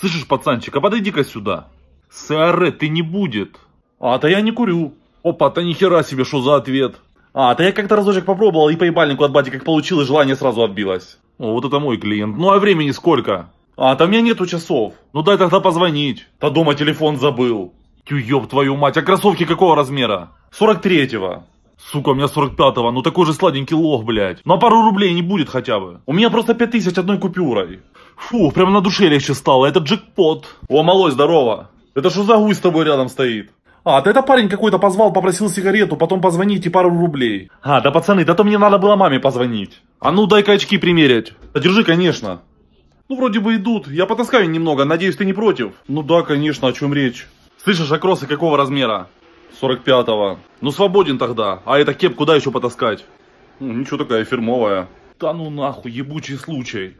Слышишь, пацанчик, а подойди-ка сюда. Сиарет ты не будет. А-то я не курю. Опа-то нихера себе, что за ответ. А-то я как-то разочек попробовал и по ебальнику от бати как получил, и желание сразу отбилось. О, вот это мой клиент. Ну а времени сколько? А, то у меня нету часов. Ну дай тогда позвонить. Да дома телефон забыл. Тю ёб твою мать, а кроссовки какого размера? 43-го. Сука, у меня 45-го, ну такой же сладенький лох, блядь. На пару рублей не будет хотя бы. У меня просто 5000 одной купюрой. Фу, прямо на душе легче стало, это джекпот. О, малой, здорово. Это что за гусь с тобой рядом стоит? А, да это парень какой-то позвал, попросил сигарету, потом позвонить и пару рублей. А, да пацаны, да то мне надо было маме позвонить. А ну дай-ка очки примерять. Да держи, конечно. Ну вроде бы идут, я потаскаю немного, надеюсь ты не против. Ну да, конечно, о чем речь. Слышишь, окросы а какого размера? 45-го. Ну свободен тогда. А это кеп куда еще потаскать? Ну, ничего такая фирмовая. Да ну нахуй, ебучий случай.